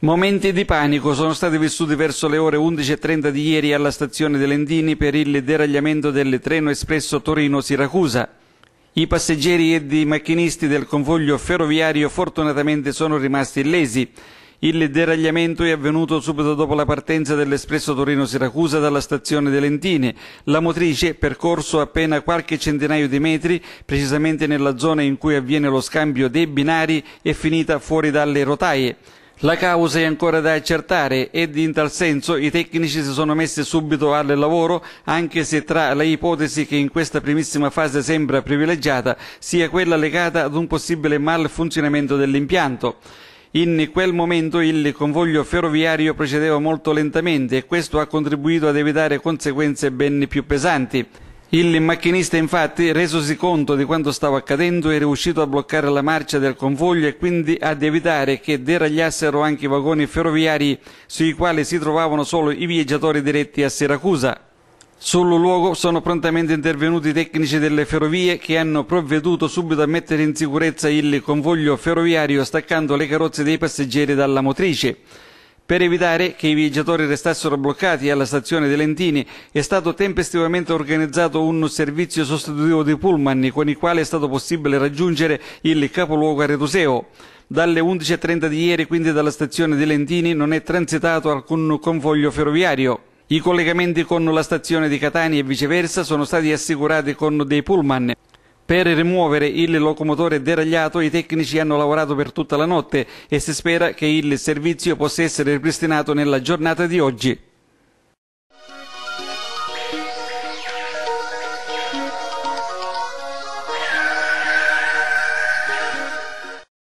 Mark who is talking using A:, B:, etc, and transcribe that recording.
A: Momenti di panico sono stati vissuti verso le ore 11.30 di ieri alla stazione dell'Endini per il deragliamento del treno espresso Torino-Siracusa. I passeggeri ed i macchinisti del convoglio ferroviario fortunatamente sono rimasti illesi. Il deragliamento è avvenuto subito dopo la partenza dell'espresso Torino-Siracusa dalla stazione dell'Entini. La motrice, percorso appena qualche centinaio di metri, precisamente nella zona in cui avviene lo scambio dei binari, è finita fuori dalle rotaie. La causa è ancora da accertare ed in tal senso i tecnici si sono messi subito al lavoro, anche se tra le ipotesi che in questa primissima fase sembra privilegiata sia quella legata ad un possibile malfunzionamento dell'impianto. In quel momento il convoglio ferroviario procedeva molto lentamente e questo ha contribuito ad evitare conseguenze ben più pesanti. Il macchinista infatti, resosi conto di quanto stava accadendo, è riuscito a bloccare la marcia del convoglio e quindi ad evitare che deragliassero anche i vagoni ferroviari sui quali si trovavano solo i viaggiatori diretti a Siracusa. Sul luogo sono prontamente intervenuti i tecnici delle ferrovie che hanno provveduto subito a mettere in sicurezza il convoglio ferroviario staccando le carrozze dei passeggeri dalla motrice. Per evitare che i viaggiatori restassero bloccati alla stazione di Lentini è stato tempestivamente organizzato un servizio sostitutivo di pullman con il quale è stato possibile raggiungere il capoluogo aretuseo. Dalle 11.30 di ieri, quindi dalla stazione di Lentini, non è transitato alcun convoglio ferroviario. I collegamenti con la stazione di Catania e viceversa sono stati assicurati con dei pullman. Per rimuovere il locomotore deragliato i tecnici hanno lavorato per tutta la notte e si spera che il servizio possa essere ripristinato nella giornata di oggi.